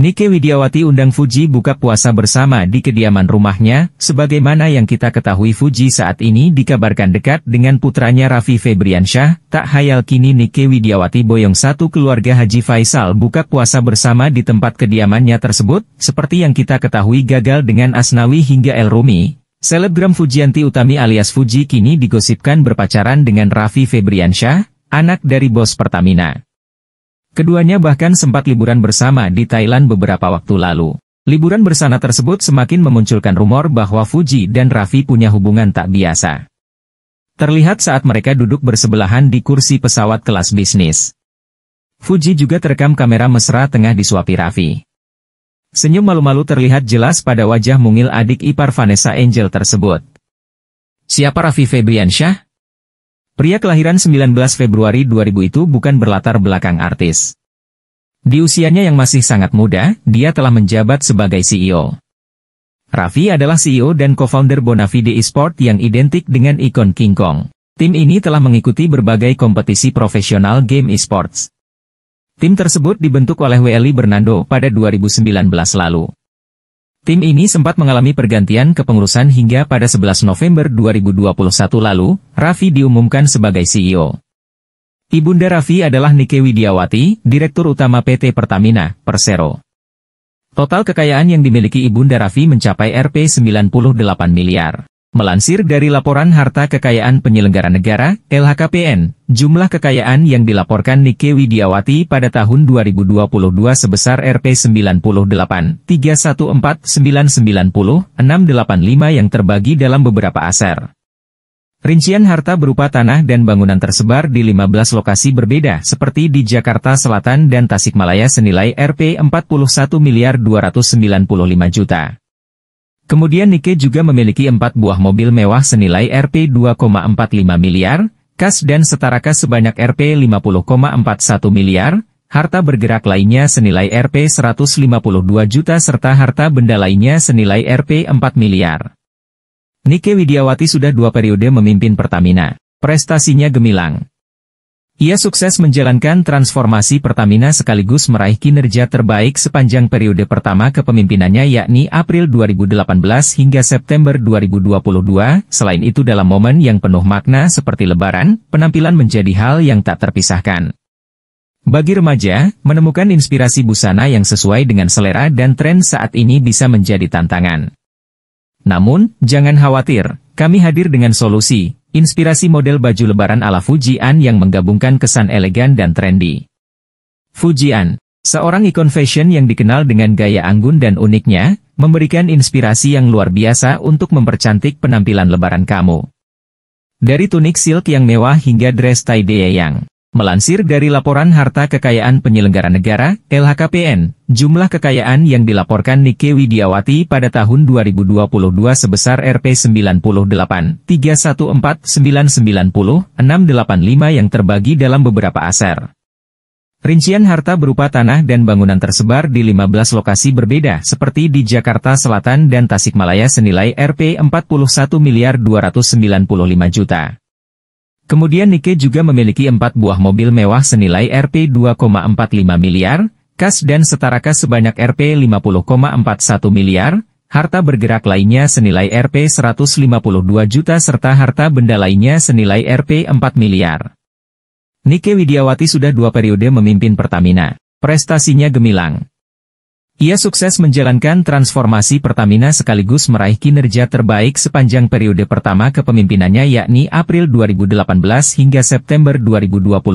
Nike Widiawati undang Fuji buka puasa bersama di kediaman rumahnya, sebagaimana yang kita ketahui Fuji saat ini dikabarkan dekat dengan putranya Raffi Febriansyah, tak hayal kini Nike Widiawati boyong satu keluarga Haji Faisal buka puasa bersama di tempat kediamannya tersebut, seperti yang kita ketahui gagal dengan Asnawi hingga El Rumi. Selebgram Fujianti Utami alias Fuji kini digosipkan berpacaran dengan Raffi Febriansyah, anak dari bos Pertamina. Keduanya bahkan sempat liburan bersama di Thailand beberapa waktu lalu. Liburan bersana tersebut semakin memunculkan rumor bahwa Fuji dan Raffi punya hubungan tak biasa. Terlihat saat mereka duduk bersebelahan di kursi pesawat kelas bisnis. Fuji juga terekam kamera mesra tengah disuapi Raffi. Senyum malu-malu terlihat jelas pada wajah mungil adik ipar Vanessa Angel tersebut. Siapa Raffi Febriansyah? Pria kelahiran 19 Februari 2000 itu bukan berlatar belakang artis. Di usianya yang masih sangat muda, dia telah menjabat sebagai CEO. Raffi adalah CEO dan co-founder Bonafide Esport yang identik dengan ikon King Kong. Tim ini telah mengikuti berbagai kompetisi profesional game esports. Tim tersebut dibentuk oleh Weli Bernando pada 2019 lalu. Tim ini sempat mengalami pergantian kepengurusan hingga pada 11 November 2021 lalu, Raffi diumumkan sebagai CEO. Ibunda Raffi adalah Nike Widiawati, Direktur Utama PT Pertamina, Persero. Total kekayaan yang dimiliki Ibunda Raffi mencapai Rp 98 miliar. Melansir dari laporan harta kekayaan penyelenggara negara, LHKPN, jumlah kekayaan yang dilaporkan Nike Widiawati pada tahun 2022 sebesar Rp 98.314990.685 yang terbagi dalam beberapa aset. Rincian harta berupa tanah dan bangunan tersebar di 15 lokasi berbeda seperti di Jakarta Selatan dan Tasikmalaya senilai Rp 41 juta. Kemudian Nike juga memiliki empat buah mobil mewah senilai Rp 2,45 miliar, kas dan setara kas sebanyak Rp 50,41 miliar, harta bergerak lainnya senilai Rp 152 juta serta harta benda lainnya senilai Rp 4 miliar. Nike Widiawati sudah dua periode memimpin Pertamina. Prestasinya gemilang. Ia sukses menjalankan transformasi Pertamina sekaligus meraih kinerja terbaik sepanjang periode pertama kepemimpinannya yakni April 2018 hingga September 2022. Selain itu dalam momen yang penuh makna seperti lebaran, penampilan menjadi hal yang tak terpisahkan. Bagi remaja, menemukan inspirasi busana yang sesuai dengan selera dan tren saat ini bisa menjadi tantangan. Namun, jangan khawatir, kami hadir dengan solusi, Inspirasi model baju lebaran ala Fujian yang menggabungkan kesan elegan dan trendy. Fujian, seorang ikon fashion yang dikenal dengan gaya anggun dan uniknya, memberikan inspirasi yang luar biasa untuk mempercantik penampilan lebaran kamu. Dari tunik silk yang mewah hingga dress tie dye yang Melansir dari laporan harta kekayaan penyelenggara negara, LHKPN, jumlah kekayaan yang dilaporkan Nike Widiawati pada tahun 2022 sebesar Rp 98.314990.685 yang terbagi dalam beberapa aset. Rincian harta berupa tanah dan bangunan tersebar di 15 lokasi berbeda seperti di Jakarta Selatan dan Tasikmalaya senilai Rp 41 juta. Kemudian Nike juga memiliki empat buah mobil mewah senilai Rp 2,45 miliar, kas dan setara kas sebanyak Rp 50,41 miliar, harta bergerak lainnya senilai Rp 152 juta serta harta benda lainnya senilai Rp 4 miliar. Nike Widiawati sudah dua periode memimpin Pertamina. Prestasinya gemilang. Ia sukses menjalankan transformasi Pertamina sekaligus meraih kinerja terbaik sepanjang periode pertama kepemimpinannya yakni April 2018 hingga September 2020.